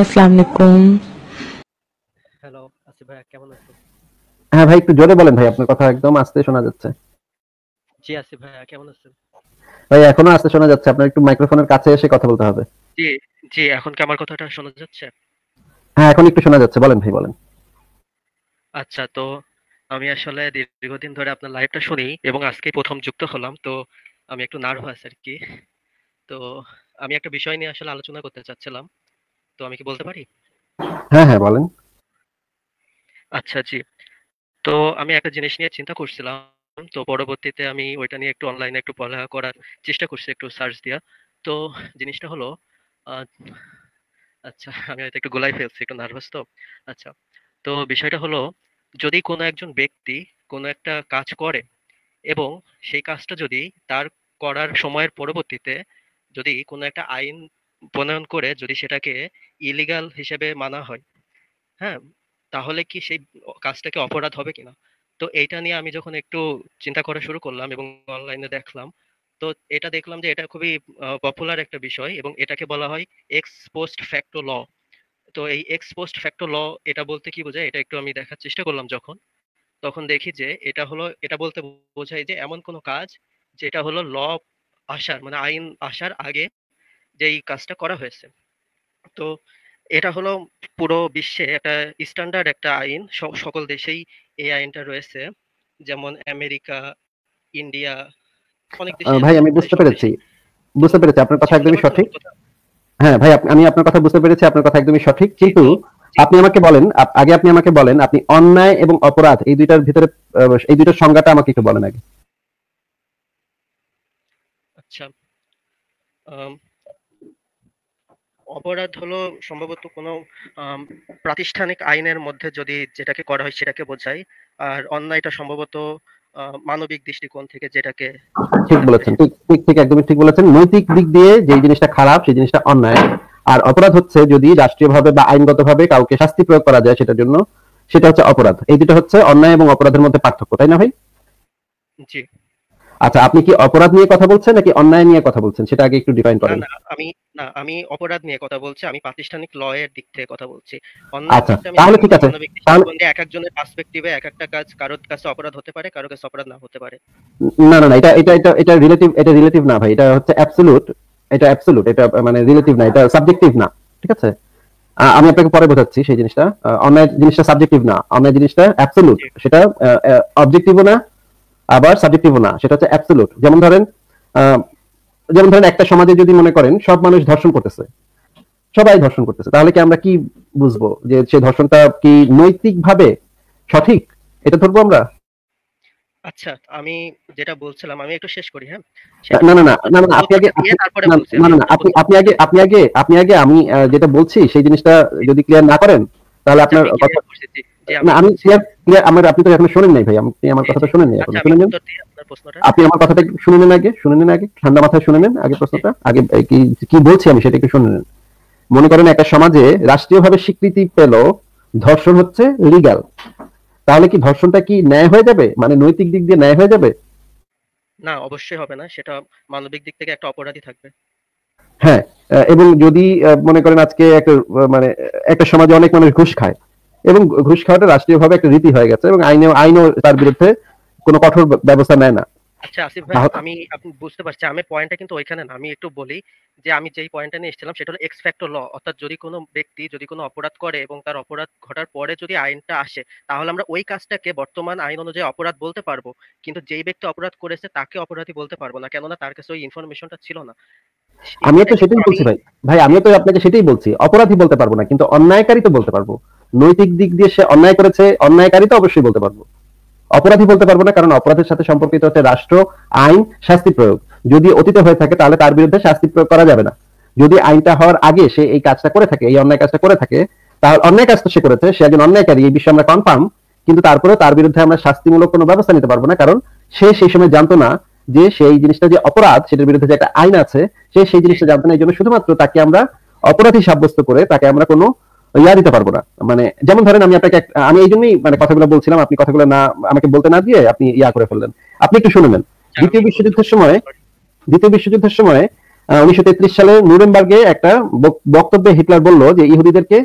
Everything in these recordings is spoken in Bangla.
আসসালামু আলাইকুম হ্যালো আসিফ ভাই কেমন হ্যাঁ ভাই একটু জোরে বলেন ভাই আপনার কথা একদম আস্তে শোনা যাচ্ছে জি আসিফ ভাই কেমন আছেন ভাই এখনো আস্তে শোনা যাচ্ছে আপনার একটু মাইক্রোফোনের কাছে এসে কথা বলতে হবে জি জি এখন কি আমার কথাটা শোনা যাচ্ছে হ্যাঁ এখন একটু শোনা যাচ্ছে বলেন ভাই বলেন আচ্ছা তো আমি আসলে দীর্ঘদিন ধরে আপনার লাইভটা শুনি এবং আজকে প্রথম যুক্ত হলাম তো আমি একটু নার্ভাস আর কি তো আমি একটা বিষয় নিয়ে আসলে আলোচনা করতে চাচ্ছিলাম তো আমি কি বলতে পারি হ্যাঁ হ্যাঁ বলেন আচ্ছা জি তো আমি একটা জিনিস নিয়ে চিন্তা করছিলাম তো পরবর্তীতে আমি ওইটা নিয়ে একটু অনলাইনে একটু পড়া করার চেষ্টা করছি একটু সার্চ দিয়া তো জিনিসটা হলো আচ্ছা আমি হয়তো একটু গোলাই ফেলছি একটু নার্ভাস তো আচ্ছা তো বিষয়টা হলো যদি কোনো একজন ব্যক্তি কোনো একটা কাজ করে এবং সেই কাজটা যদি তার করার সময়ের পরবর্তীতে যদি কোনো একটা আইন প্রণয়ন করে যদি সেটাকে ইলিগাল হিসেবে মানা হয় হ্যাঁ তাহলে কি সেই কাজটাকে অপরাধ হবে কিনা তো এইটা নিয়ে আমি যখন একটু চিন্তা করা শুরু করলাম এবং অনলাইনে দেখলাম তো এটা দেখলাম যে এটা খুবই পপুলার একটা বিষয় এবং এটাকে বলা হয় এক্স পোস্ট ফ্যাক্টো ল তো এই এক্স পোস্ট ফ্যাক্টো ল এটা বলতে কি বোঝায় এটা একটু আমি দেখার চেষ্টা করলাম যখন তখন দেখি যে এটা হলো এটা বলতে বোঝায় যে এমন কোনো কাজ যেটা হলো ল আসার মানে আইন আসার আগে যে এই কাজটা করা হয়েছে তো এটা হলো পুরো বিশ্বে একটা স্ট্যান্ডার্ড একটা আইন সকল দেশেই এই আইনটা রয়েছে যেমন আমেরিকা ইন্ডিয়া অনেক ভাই আমি বুঝতে পেরেছি বুঝতে পেরেছি আপনার কথা একদমই সঠিক হ্যাঁ ভাই আমি আপনার কথা বুঝতে পেরেছি আপনার কথা একদমই সঠিক কিন্তু আপনি আমাকে বলেন আগে আপনি আমাকে বলেন আপনি অন্যায় এবং অপরাধ এই দুইটার ভিতরে এই দুইটার সংজ্ঞাটা আমাকে একটু বলেন আগে আচ্ছা অপরাধ হলো সম্ভবত কোনো প্রাতিষ্ঠানিক আইনের মধ্যে যদি যেটাকে করা হয় সেটাকে বোঝায় আর অন্যায়টা সম্ভবত মানবিক দৃষ্টিকোণ থেকে যেটাকে ঠিক বলেছেন ঠিক ঠিক ঠিক একদমই ঠিক বলেছেন নৈতিক দিক দিয়ে যে জিনিসটা খারাপ সেই জিনিসটা অন্যায় আর অপরাধ হচ্ছে যদি রাষ্ট্রীয়ভাবে বা আইনগতভাবে কাউকে শাস্তি প্রয়োগ করা যায় সেটার জন্য সেটা হচ্ছে অপরাধ এই দুটো হচ্ছে অন্যায় এবং অপরাধের মধ্যে পার্থক্য তাই না ভাই জি আচ্ছা আপনি কি অপরাধ নিয়ে কথা বলছেন নাকি অন্যায় নিয়ে কথা বলছেন সেটা আগে একটু ডিফাইন করেন আমি না আমি অপরাধ নিয়ে কথা বলছি আমি প্রাতিষ্ঠানিক ল এর দিক থেকে কথা বলছি আচ্ছা, তাহলে ঠিক আছে এক একজনের পার্সপেক্টিভে এক একটা কাজ কারোর কাছে অপরাধ হতে পারে কারোর কাছে অপরাধ না হতে পারে না না না এটা এটা এটা এটা রিলেটিভ এটা রিলেটিভ না ভাই এটা হচ্ছে অ্যাবসলিউট এটা অ্যাবসলিউট এটা মানে রিলেটিভ না এটা সাবজেক্টিভ না ঠিক আছে আমি আপনাকে পরে বোঝাচ্ছি সেই জিনিসটা অন্যায় জিনিসটা সাবজেক্টিভ না অন্যায় জিনিসটা অ্যাবসলিউট সেটা অবজেক্টিভও না আবার সাবজেক্টিভও না সেটা হচ্ছে অ্যাবসলিউট যেমন ধরেন যেমন ধরেন একটা সমাজে যদি মনে করেন সব মানুষ ধর্ষণ করতেছে সবাই ধর্ষণ করতেছে তাহলে কি আমরা কি বুঝবো যে সে ধর্ষণটা কি নৈতিক ভাবে সঠিক এটা ধরবো আমরা আচ্ছা আমি যেটা বলছিলাম আমি একটু শেষ করি হ্যাঁ না না না না না আপনি আগে না না আপনি আপনি আগে আপনি আগে আপনি আগে আমি যেটা বলছি সেই জিনিসটা যদি ক্লিয়ার না করেন তাহলে আচ্ছা, আপনার কথা আমি আমার আপনি তো এখন শোনেন নাই ভাই আচ্ছা, আপনি আমার কথাটা শোনেন নাই এখন শুনে আপনি আমার কথাটা শুনে নেন আগে শুনে নেন আগে ঠান্ডা মাথায় শুনে নেন আগে প্রশ্নটা আগে কি বলছি আমি সেটা একটু শুনে নেন মনে করেন একটা সমাজে রাষ্ট্রীয়ভাবে স্বীকৃতি পেল ধর্ষণ হচ্ছে লিগাল তাহলে কি ধর্ষণটা কি ন্যায় হয়ে যাবে মানে নৈতিক দিক দিয়ে ন্যায় হয়ে যাবে না অবশ্যই হবে না সেটা মানবিক দিক থেকে একটা অপরাধী থাকবে হ্যাঁ এবং যদি মনে করেন আজকে একটা মানে একটা সমাজে অনেক মানুষ ঘুষ খায় এবং ঘুষ খাওয়াটা রাষ্ট্রীয়ভাবে একটা রীতি হয়ে গেছে এবং আইনে আইনও তার বিরুদ্ধে কোনো কঠোর ব্যবস্থা নেয় না আচ্ছা আসিফ ভাই আমি আপনি বুঝতে পারছি আমি পয়েন্টটা কিন্তু ওইখানে না আমি একটু বলি যে আমি যেই পয়েন্টটা নিয়ে এসেছিলাম সেটা হলো এক্স ফ্যাক্টর ল অর্থাৎ যদি কোনো ব্যক্তি যদি কোনো অপরাধ করে এবং তার অপরাধ ঘটার পরে যদি আইনটা আসে তাহলে আমরা ওই কাজটাকে বর্তমান আইন অনুযায়ী অপরাধ বলতে পারবো কিন্তু যেই ব্যক্তি অপরাধ করেছে তাকে অপরাধী বলতে পারবো না কেননা তার কাছে ওই ইনফরমেশনটা ছিল না আমিও তো সেটাই বলছি ভাই ভাই আমিও তো আপনাকে সেটাই বলছি অপরাধী বলতে পারবো না কিন্তু অন্যায়কারী তো বলতে পারবো নৈতিক দিক দিয়ে সে অন্যায় করেছে অন্যায়কারী তো অবশ্যই বলতে পারবো অপরাধী বলতে পারবো না কারণ অপরাধের সাথে সম্পর্কিত হচ্ছে রাষ্ট্র আইন শাস্তি প্রয়োগ যদি অতীত হয়ে থাকে তাহলে তার বিরুদ্ধে শাস্তি প্রয়োগ করা যাবে না যদি আইনটা হওয়ার আগে সে এই কাজটা করে থাকে এই অন্যায় কাজটা করে থাকে তাহলে অন্যায় কাজটা সে করেছে সে একজন অন্যায়কারী এই বিষয়ে আমরা কনফার্ম কিন্তু তারপরে তার বিরুদ্ধে আমরা শাস্তিমূলক কোনো ব্যবস্থা নিতে পারবো না কারণ সে সেই সময় জানতো না যে সেই জিনিসটা যে অপরাধ সেটার বিরুদ্ধে যে একটা আইন আছে সে সেই জিনিসটা জানতে না এই জন্য শুধুমাত্র তাকে আমরা অপরাধী সাব্যস্ত করে তাকে আমরা কোনো ইয়া দিতে পারবো না মানে যেমন ধরেন আমি আপনাকে আমি এই জন্যই মানে কথাগুলো বলছিলাম আপনি কথাগুলো না আমাকে বলতে না দিয়ে আপনি ইয়া করে ফেললেন আপনি একটু শুনে নেন দ্বিতীয় বিশ্বযুদ্ধের সময় দ্বিতীয় বিশ্বযুদ্ধের সময় উনিশশো তেত্রিশ সালে নুরেমবার্গে একটা বক্তব্যে হিটলার বলল যে ইহুদিদেরকে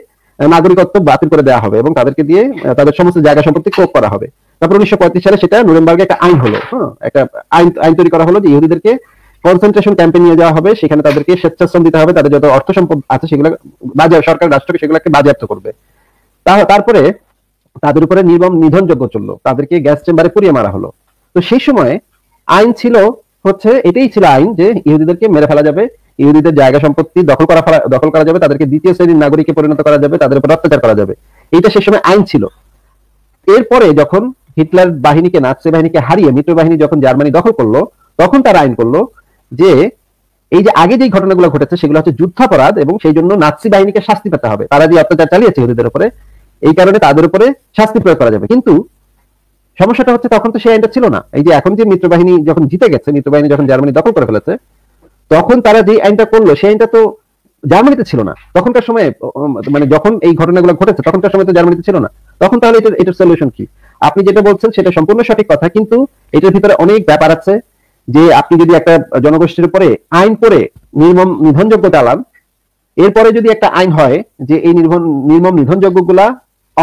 নাগরিকত্ব বাতিল করে দেওয়া হবে এবং তাদেরকে দিয়ে তাদের সমস্ত জায়গা সম্পত্তি কোপ করা হবে তারপর উনিশশো পঁয়ত্রিশ সালে সেটা নুরেমবার্গে একটা আইন হলো হ্যাঁ একটা আইন আইন তৈরি করা হলো যে ইহুদিদেরকে কনসেন্ট্রেশন ক্যাম্পে নিয়ে যাওয়া হবে সেখানে তাদেরকে স্বেচ্ছাশ্রম দিতে হবে তাদের যত অর্থ সম্পদ আছে সেগুলো বাজার সরকার রাষ্ট্রকে সেগুলোকে বাজেয়াপ্ত করবে তারপরে তাদের উপরে নির্মম নিধনযোগ্য চললো তাদেরকে গ্যাস চেম্বারে পুড়িয়ে মারা হলো তো সেই সময় আইন ছিল হচ্ছে এটাই ছিল আইন যে ইহুদিদেরকে মেরে ফেলা যাবে ইহুদিদের জায়গা সম্পত্তি দখল করা দখল করা যাবে তাদেরকে দ্বিতীয় শ্রেণীর নাগরিকে পরিণত করা যাবে তাদের উপর অত্যাচার করা যাবে এটা সেই সময় আইন ছিল এরপরে যখন হিটলার বাহিনীকে নাচে বাহিনীকে হারিয়ে মিত্র বাহিনী যখন জার্মানি দখল করলো তখন তারা আইন করলো যে এই যে আগে যে ঘটনাগুলো ঘটেছে সেগুলো হচ্ছে যুদ্ধাপরাধ এবং সেই জন্য নাৎসি বাহিনীকে শাস্তি পেতে হবে তারা যে অত্যাচার চালিয়েছে হিন্দুদের উপরে এই কারণে তাদের উপরে শাস্তি প্রয়োগ করা যাবে কিন্তু সমস্যাটা হচ্ছে তখন তো সেই আইনটা ছিল না এই যে এখন যে মিত্র বাহিনী যখন জিতে গেছে মিত্র বাহিনী যখন জার্মানি দখল করে ফেলেছে তখন তারা যে আইনটা করলো সেই আইনটা তো জার্মানিতে ছিল না তখনকার সময় মানে যখন এই ঘটনাগুলো ঘটেছে তখনকার সময় তো জার্মানিতে ছিল না তখন তাহলে এটার এটার সলিউশন কি আপনি যেটা বলছেন সেটা সম্পূর্ণ সঠিক কথা কিন্তু এটার ভিতরে অনেক ব্যাপার আছে যে আপনি যদি একটা জনগোষ্ঠীর উপরে আইন করে নির্মম নিধনযোগ্য চালান এরপরে যদি একটা আইন হয় যে এই নির্মম নির্মম নিধনযোগ্য গুলা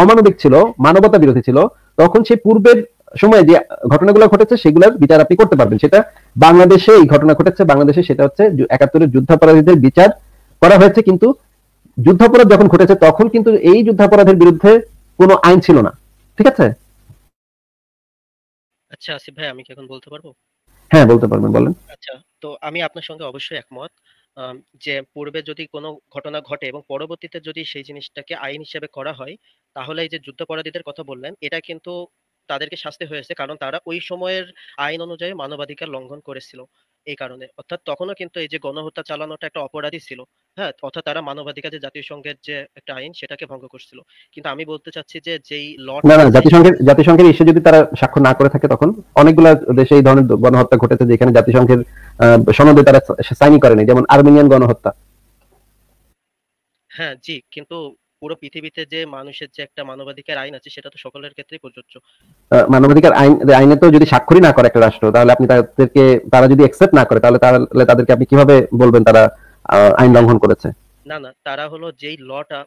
অমানবিক ছিল মানবতা বিরোধী ছিল তখন সে পূর্বের সময়ে যে ঘটনাগুলো ঘটেছে সেগুলোর বিচার আপনি করতে পারবেন সেটা বাংলাদেশে এই ঘটনা ঘটেছে বাংলাদেশে সেটা হচ্ছে একাত্তরের যুদ্ধাপরাধীদের বিচার করা হয়েছে কিন্তু যুদ্ধাপরাধ যখন ঘটেছে তখন কিন্তু এই যুদ্ধাপরাধের বিরুদ্ধে কোনো আইন ছিল না ঠিক আছে আচ্ছা আসিফ ভাই আমি কি এখন বলতে পারবো হ্যাঁ বলতে পারবেন বলেন আচ্ছা তো আমি আপনার সঙ্গে অবশ্যই একমত যে পূর্বে যদি কোনো ঘটনা ঘটে এবং পরবর্তীতে যদি সেই জিনিসটাকে আইন হিসেবে করা হয় তাহলে এই যে যুদ্ধাপরাধীদের কথা বললেন এটা কিন্তু তাদেরকে শাস্তি হয়েছে কারণ তারা ওই সময়ের আইন অনুযায়ী মানবাধিকার লঙ্ঘন করেছিল এই কারণে অর্থাৎ তখনও কিন্তু এই যে গণহত্যা চালানোটা একটা অপরাধী ছিল হ্যাঁ অর্থাৎ তারা মানবাধিকার যে জাতিসংঘের যে একটা আইন সেটাকে ভঙ্গ করছিল কিন্তু আমি বলতে চাচ্ছি যে যেই লট না না জাতিসংঘের জাতিসংঘের ইস্যু যদি তারা স্বাক্ষর না করে থাকে তখন অনেকগুলো দেশে এই ধরনের গণহত্যা ঘটেছে যেখানে জাতিসংঘের সনদে তারা সাইনই করেনি যেমন আর্মেনিয়ান গণহত্যা হ্যাঁ জি কিন্তু পুরো পৃথিবীতে যে মানুষের যে একটা মানবাধিকার আইন আছে সেটা তো সকলের ক্ষেত্রেই প্রযোজ্য মানবাধিকার আইন আইনে তো যদি স্বাক্ষরই না করে একটা রাষ্ট্র তাহলে আপনি তাদেরকে তারা যদি অ্যাকসেপ্ট না করে তাহলে তাহলে তাদেরকে আপনি কিভাবে বলবেন তারা আইন লঙ্ঘন করেছে না না তারা হলো যেই লটা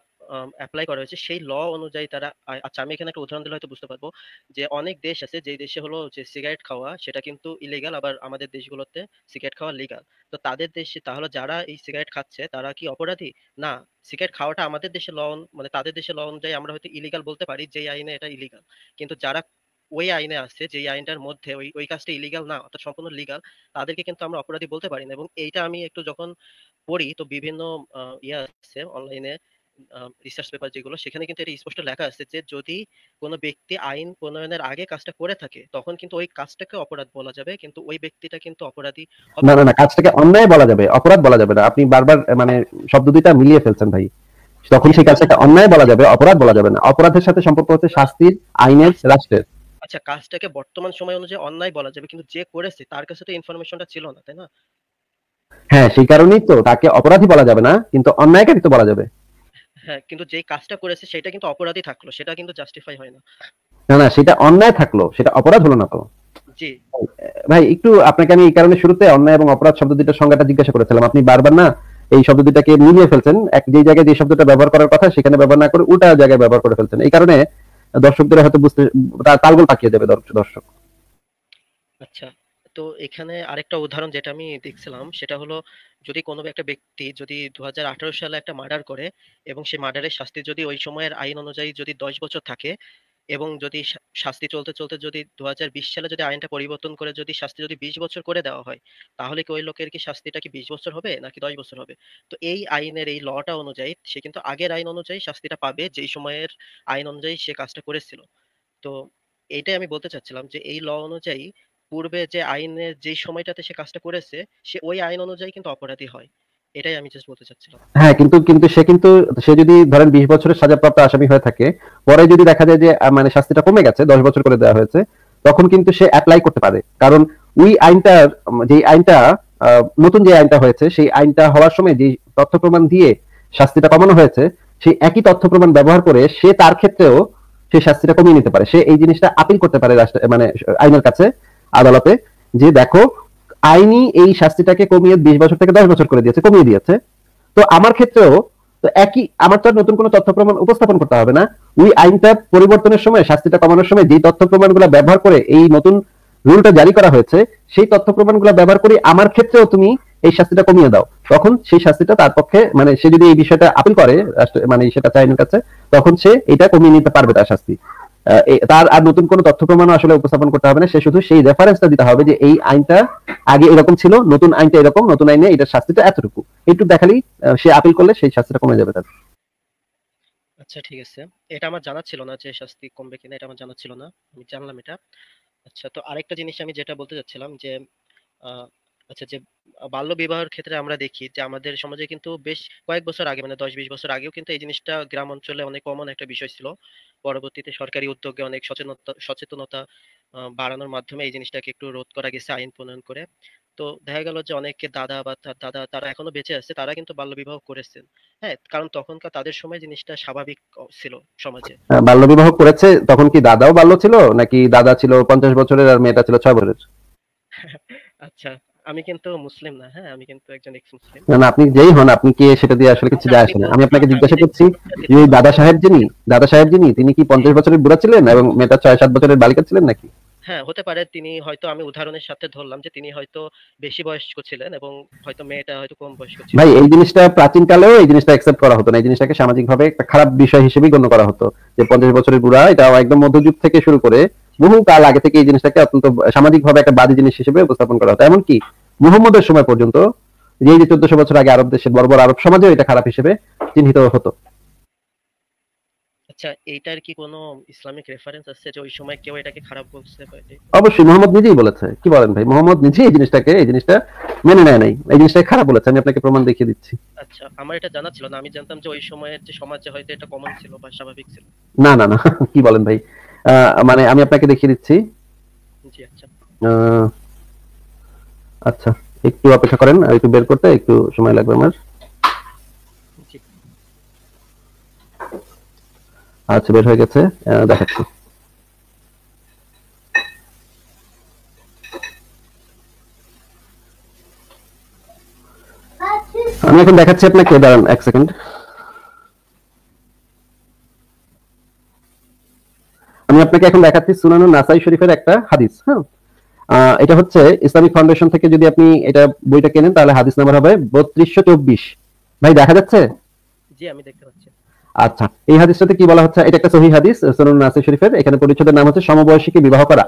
অ্যাপ্লাই করা হয়েছে সেই ল অনুযায়ী তারা আচ্ছা আমি এখানে একটা উদাহরণ দিলে হয়তো বুঝতে পারবো যে অনেক দেশ আছে যে দেশে হলো যে সিগারেট খাওয়া সেটা কিন্তু ইলিগাল আবার আমাদের দেশগুলোতে সিগারেট খাওয়া লিগাল তো তাদের দেশে তাহলে যারা এই সিগারেট খাচ্ছে তারা কি অপরাধী না সিগারেট খাওয়াটা আমাদের দেশে ল মানে তাদের দেশে ল অনুযায়ী আমরা হয়তো ইলিগাল বলতে পারি যে আইনে এটা ইলিগাল কিন্তু যারা ওই আইনে আছে যে আইনটার মধ্যে ওই ওই কাজটা ইলিগাল না অর্থাৎ সম্পূর্ণ লিগাল তাদেরকে কিন্তু আমরা অপরাধী বলতে পারি না এবং এইটা আমি একটু যখন পড়ি তো বিভিন্ন ইয়ে আছে অনলাইনে রিসার্চ পেপার যেগুলো সেখানে কিন্তু এটা স্পষ্ট লেখা আছে যে যদি কোনো ব্যক্তি আইন প্রণয়নের আগে কাজটা করে থাকে তখন কিন্তু ওই কাজটাকে অপরাধ বলা যাবে কিন্তু ওই ব্যক্তিটা কিন্তু অপরাধী না না না কাজটাকে অন্যায় বলা যাবে অপরাধ বলা যাবে না আপনি বারবার মানে শব্দ দুইটা মিলিয়ে ফেলছেন ভাই তখন সেই কাজটাকে অন্যায় বলা যাবে অপরাধ বলা যাবে না অপরাধের সাথে সম্পর্ক হচ্ছে শাস্তির আইনের রাষ্ট্রের আচ্ছা কাজটাকে বর্তমান সময় অনুযায়ী অন্যায় বলা যাবে কিন্তু যে করেছে তার কাছে তো ইনফরমেশনটা ছিল না তাই না হ্যাঁ সেই কারণেই তো তাকে অপরাধী বলা যাবে না কিন্তু অন্যায়কারী তো বলা যাবে হ্যাঁ কিন্তু যেই কাজটা করেছে সেটা কিন্তু অপরাধী থাকলো সেটা কিন্তু জাস্টিফাই হয় না না না সেটা অন্যায় থাকলো সেটা অপরাধ হলো না তো জি ভাই একটু আপনাকে আমি এই কারণে শুরুতে অন্যায় এবং অপরাধ শব্দ সংজ্ঞাটা জিজ্ঞাসা করেছিলাম আপনি বারবার না এই শব্দ দুটাকে মিলিয়ে ফেলছেন এক যে জায়গায় যে শব্দটা ব্যবহার করার কথা সেখানে ব্যবহার না করে উল্টা জায়গায় ব্যবহার করে ফেলছেন এই কারণে দর্শকদের হয়তো বুঝতে তালগোল পাকিয়ে দেবে দর্শক আচ্ছা তো এখানে আরেকটা উদাহরণ যেটা আমি দেখছিলাম সেটা হলো যদি কোনো একটা ব্যক্তি যদি দু সালে একটা মার্ডার করে এবং সেই মার্ডারের শাস্তি যদি ওই সময়ের আইন অনুযায়ী যদি দশ বছর থাকে এবং যদি শাস্তি চলতে চলতে যদি দু সালে যদি আইনটা পরিবর্তন করে যদি শাস্তি যদি বিশ বছর করে দেওয়া হয় তাহলে কি ওই লোকের কি শাস্তিটা কি বিশ বছর হবে নাকি দশ বছর হবে তো এই আইনের এই লটা অনুযায়ী সে কিন্তু আগের আইন অনুযায়ী শাস্তিটা পাবে যেই সময়ের আইন অনুযায়ী সে কাজটা করেছিল তো এটাই আমি বলতে চাচ্ছিলাম যে এই ল অনুযায়ী পূর্বে যে আইনের যে সময়টাতে সে কাজটা করেছে সে ওই আইন অনুযায়ী কিন্তু অপরাধী হয় এটাই আমি জাস্ট বলতে চাচ্ছিলাম হ্যাঁ কিন্তু কিন্তু সে কিন্তু সে যদি ধরেন বিশ বছরের সাজাপ্রাপ্ত আসামি হয়ে থাকে পরে যদি দেখা যায় যে মানে শাস্তিটা কমে গেছে দশ বছর করে দেওয়া হয়েছে তখন কিন্তু সে অ্যাপ্লাই করতে পারে কারণ ওই আইনটার যে আইনটা নতুন যে আইনটা হয়েছে সেই আইনটা হওয়ার সময় যে তথ্য প্রমাণ দিয়ে শাস্তিটা কমানো হয়েছে সেই একই তথ্য প্রমাণ ব্যবহার করে সে তার ক্ষেত্রেও সেই শাস্তিটা কমিয়ে নিতে পারে সে এই জিনিসটা আপিল করতে পারে মানে আইনের কাছে আদালতে যে দেখো আইনি এই শাস্তিটাকে কমিয়ে বিশ বছর থেকে দশ বছর করে দিয়েছে কমিয়ে দিয়েছে তো আমার ক্ষেত্রেও তো একই আমার তো নতুন কোনো তথ্য প্রমাণ উপস্থাপন করতে হবে না ওই আইনটা পরিবর্তনের সময় শাস্তিটা কমানোর সময় যে তথ্য প্রমাণগুলো ব্যবহার করে এই নতুন রুলটা জারি করা হয়েছে সেই তথ্য প্রমাণগুলো ব্যবহার করে আমার ক্ষেত্রেও তুমি এই শাস্তিটা কমিয়ে দাও তখন সেই শাস্তিটা তার পক্ষে মানে সে যদি এই বিষয়টা আপিল করে মানে সেটা চাইনের কাছে তখন সে এটা কমিয়ে নিতে পারবে তার শাস্তি তার আর নতুন কোন তথ্য প্রমাণ আসলে উপস্থাপন করতে হবে না সে শুধু সেই রেফারেন্সটা দিতে হবে যে এই আইনটা আগে এরকম ছিল নতুন আইনটা এরকম নতুন আইনে এটার শাস্তিটা এতটুকু একটু দেখালি সে আপিল করলে সেই শাস্তিটা কমে যাবে তার আচ্ছা ঠিক আছে এটা আমার জানা ছিল না যে শাস্তি কমবে কিনা এটা আমার জানা ছিল না আমি জানলাম এটা আচ্ছা তো আরেকটা জিনিস আমি যেটা বলতে যাচ্ছিলাম যে আচ্ছা যে বাল্য বিবাহের ক্ষেত্রে আমরা দেখি যে আমাদের সমাজে কিন্তু বেশ কয়েক বছর আগে মানে দশ বিশ বছর আগেও কিন্তু এই জিনিসটা গ্রাম অঞ্চলে অনেক কমন একটা বিষয় ছিল পরবর্তীতে সরকারি উদ্যোগে অনেক সচেতনতা সচেতনতা বাড়ানোর মাধ্যমে এই জিনিসটাকে একটু রোধ করা গেছে আইন প্রণয়ন করে তো দেখা গেল যে অনেকে দাদা বা দাদা তারা এখনো বেঁচে আছে তারা কিন্তু বাল্যবিবাহ করেছেন হ্যাঁ কারণ তখনকার তাদের সময় জিনিসটা স্বাভাবিক ছিল সমাজে বাল্যবিবাহ করেছে তখন কি দাদাও বাল্য ছিল নাকি দাদা ছিল পঞ্চাশ বছরের আর মেয়েটা ছিল ছয় বছরের আচ্ছা আমি কিন্তু মুসলিম না হ্যাঁ আমি কিন্তু একজন এক্স মুসলিম না আপনি যেই হন আপনি কি সেটা দিয়ে আসলে কিছু আচ্ছা, যায় আসে আচ্ছা, না আমি আপনাকে আচ্ছা, জিজ্ঞাসা করছি যে দাদা সাহেব যিনি দাদা সাহেব যিনি তিনি কি পঞ্চাশ বছরের বুড়া ছিলেন এবং মেয়েটা ছয় সাত বছরের বালিকা ছিলেন নাকি হ্যাঁ হতে পারে তিনি হয়তো আমি উদাহরণের সাথে ধরলাম যে তিনি হয়তো বেশি বয়স্ক ছিলেন এবং হয়তো মেয়েটা হয়তো কম বয়স্ক ছিল ভাই এই জিনিসটা প্রাচীন কালেও এই জিনিসটা অ্যাকসেপ্ট করা হতো না এই জিনিসটাকে সামাজিক ভাবে একটা খারাপ বিষয় হিসেবে গণ্য করা হতো যে পঞ্চাশ বছরের বুড়া এটা একদম মধ্যযুগ থেকে শুরু করে বহু কাল আগে থেকে এই জিনিসটাকে অত্যন্ত সামাজিক ভাবে একটা বাজে জিনিস হিসেবে উপস্থাপন করা হতো এমনকি মুহম্মদের সময় পর্যন্ত যে যে 1400 বছর আগে আরব দেশের বড় বড় আরব সমাজেও এটা খারাপ হিসেবে চিহ্নিত হতো আচ্ছা এইটার কি কোনো ইসলামিক রেফারেন্স আছে যে ওই সময় কেউ এটাকে খারাপ বলতে পারে অবশ্যই মোহাম্মদ নিজেই বলেছে কি বলেন ভাই মোহাম্মদ নিজেই এই জিনিসটাকে এই জিনিসটা মেনে নেয় নাই এই জিনিসটাকে খারাপ বলেছে আমি আপনাকে প্রমাণ দেখিয়ে দিচ্ছি আচ্ছা আমার এটা জানা ছিল না আমি জানতাম যে ওই সময়ের যে সমাজে হয়তো এটা কমন ছিল বা স্বাভাবিক ছিল না না না কি বলেন ভাই মানে আমি আপনাকে দেখিয়ে দিচ্ছি জি আচ্ছা আচ্ছা একটু অপেক্ষা করেন একটু বের করতে একটু সময় লাগবে আমার আচ্ছা বের হয়ে গেছে দেখাচ্ছি আমি এখন দেখাচ্ছি আপনাকে দাঁড়ান এক সেকেন্ড আমি আপনাকে এখন দেখাচ্ছি সুনানু নাসাই শরীফের একটা হাদিস হ্যাঁ এটা হচ্ছে ইসলামিক ফাউন্ডেশন থেকে যদি আপনি এটা বইটা কেনেন তাহলে হাদিস নাম্বার হবে বত্রিশশো চব্বিশ ভাই দেখা যাচ্ছে জি আমি দেখতে পাচ্ছি আচ্ছা এই হাদিসটাতে কি বলা হচ্ছে এটা একটা সহি হাদিস সনুন নাসির শরীফের এখানে পরিচ্ছদের নাম হচ্ছে সমবয়সীকে বিবাহ করা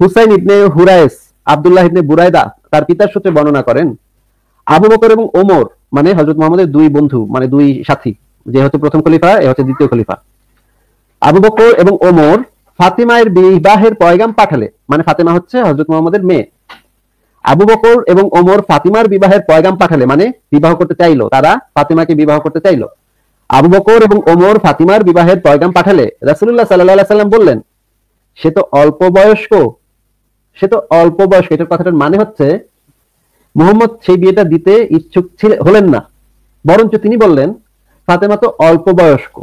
হুসাইন ইবনে হুরায়েস আব্দুল্লাহ ইবনে বুরাইদা তার পিতার সূত্রে বর্ণনা করেন আবু বকর এবং ওমর মানে হজরত মোহাম্মদের দুই বন্ধু মানে দুই সাথী যে হচ্ছে প্রথম খলিফা এ হচ্ছে দ্বিতীয় খলিফা আবু বকর এবং ওমর ফাতিমায়ের বিবাহের পয়গাম পাঠালে মানে ফাতিমা হচ্ছে হজরত মোহাম্মদের মেয়ে আবু বকর এবং ওমর ফাতিমার বিবাহের পয়গাম পাঠালে মানে বিবাহ করতে চাইলো তারা ফাতিমাকে বিবাহ করতে চাইলো আবু বকর এবং ওমর ফাতিমার বিবাহের পয়গাম পাঠালে রাসুল্লাহ সাল্লাহ সাল্লাম বললেন সে তো অল্প বয়স্ক সে তো অল্প বয়স্ক এটার কথাটার মানে হচ্ছে মোহাম্মদ সেই বিয়েটা দিতে ইচ্ছুক হলেন না বরঞ্চ তিনি বললেন ফাতেমা তো অল্প বয়স্ক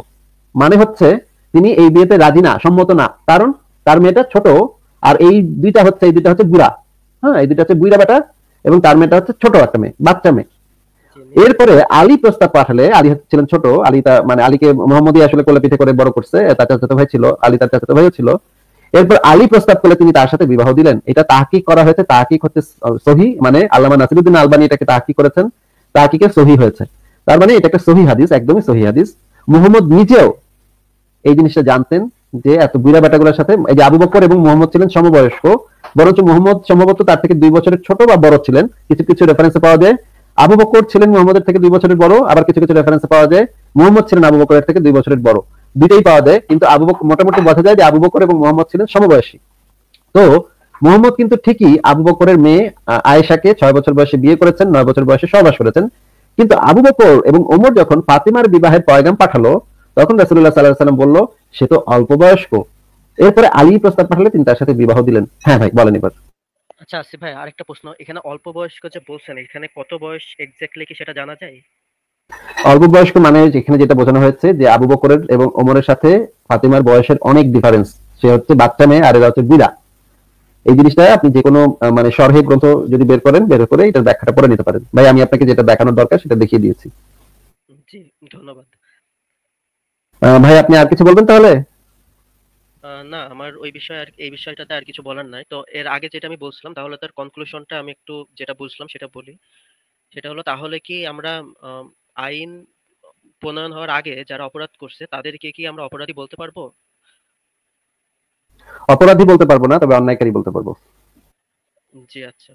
মানে হচ্ছে তিনি এই বিয়েতে রাজি না সম্মত না কারণ তার মেয়েটা ছোট আর এই দুইটা হচ্ছে এই দুইটা হচ্ছে বুড়া হ্যাঁ এই দুইটা হচ্ছে বুড়া বেটা এবং তার মেয়েটা হচ্ছে ছোট একটা মেয়ে বাচ্চা মেয়ে এরপরে আলী প্রস্তাব পাঠালে আলী ছিলেন ছোট আলী তা মানে আলীকে মোহাম্মদী আসলে কোলে পিঠে করে বড় করছে তার চাচাতো ভাই ছিল আলী তার চাচাতো ভাইও ছিল এরপর আলী প্রস্তাব করলে তিনি তার সাথে বিবাহ দিলেন এটা তাহকিক করা হয়েছে তাহকিক হচ্ছে সহি মানে আল্লামা নাসিরুদ্দিন আলবানি এটাকে তাহকিক করেছেন তাহকিকে সহি হয়েছে তার মানে এটা একটা সহি হাদিস একদমই সহি হাদিস মোহাম্মদ নিজেও এই জিনিসটা জানতেন যে এত বিরা বেটাগুলোর সাথে এই যে আবু বকর এবং মোহাম্মদ ছিলেন সমবয়স্ক বরঞ্চ মোহাম্মদ সম্ভবত তার থেকে দুই বছরের ছোট বা বড় ছিলেন কিছু কিছু রেফারেন্সে পাওয়া যায় আবু বকর ছিলেন মোহাম্মদের থেকে দুই বছরের বড় আবার কিছু কিছু রেফারেন্স পাওয়া যায় মোহাম্মদ ছিলেন আবু বকরের থেকে দুই বছরের বড় দুইটাই পাওয়া যায় কিন্তু আবু বকর মোটামুটি বোঝা যায় যে আবু বকর এবং মোহাম্মদ ছিলেন সমবয়সী তো মোহাম্মদ কিন্তু ঠিকই আবু বকরের মেয়ে আয়েশাকে ছয় বছর বয়সে বিয়ে করেছেন নয় বছর বয়সে সহবাস করেছেন কিন্তু আবু বকর এবং ওমর যখন ফাতিমার বিবাহের পয়গাম পাঠালো তখন রাসুল্লাহ সাল্লাহ সাল্লাম বললো সে তো অল্প বয়স্ক এরপরে আলী প্রস্তাব পাঠালে তিনি তার সাথে বিবাহ দিলেন হ্যাঁ ভাই বলেন এবার আচ্ছা আসিফ ভাই আরেকটা প্রশ্ন এখানে অল্প বয়স্ক যে বলছেন এখানে কত বয়স এক্স্যাক্টলি কি সেটা জানা যায় অল্প বয়স্ক মানে এখানে যেটা বোঝানো হয়েছে যে আবু বকরের এবং ওমরের সাথে ফাতিমার বয়সের অনেক ডিফারেন্স সে হচ্ছে বাচ্চা মেয়ে আর এরা হচ্ছে বিড়া এই জিনিসটা আপনি যে কোনো মানে সরহে গ্রন্থ যদি বের করেন বের করে এটা ব্যাখ্যাটা পরে নিতে পারেন ভাই আমি আপনাকে যেটা দেখানোর দরকার সেটা দেখিয়ে দিয়েছি জি ধন্যবাদ ভাই আপনি আর কিছু বলবেন তাহলে না আমার ওই বিষয়ে আর এই বিষয়টাতে আর কিছু বলার নাই তো এর আগে যেটা আমি বলছিলাম তাহলে তার কনক্লুশনটা আমি একটু যেটা বলছিলাম সেটা বলি সেটা হলো তাহলে কি আমরা আইন প্রণয়ন হওয়ার আগে যারা অপরাধ করছে তাদেরকে কি আমরা অপরাধী বলতে পারবো অপরাধী বলতে পারবো না তবে অন্যায়কারী বলতে পারবো জি আচ্ছা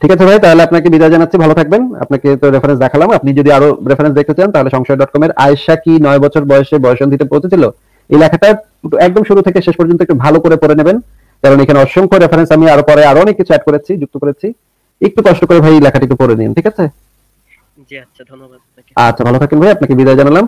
ঠিক আছে ভাই তাহলে আপনাকে বিদায় জানাচ্ছি ভালো থাকবেন আপনাকে তো রেফারেন্স দেখালাম আপনি যদি আরো রেফারেন্স দেখতে চান তাহলে সংশয় ডট কম এর আয়সা কি নয় বছর বয়সে বয়সন্ধিতে পৌঁছেছিল এই লেখাটা একদম শুরু থেকে শেষ পর্যন্ত একটু ভালো করে পড়ে নেবেন কারণ এখানে অসংখ্য রেফারেন্স আমি আরো পরে আরো অনেক কিছু অ্যাড করেছি যুক্ত করেছি একটু কষ্ট করে ভাই লেখাটিকে পড়ে নিন ঠিক আছে জি আচ্ছা ধন্যবাদ আচ্ছা ভালো থাকেন ভাই আপনাকে বিদায় জানালাম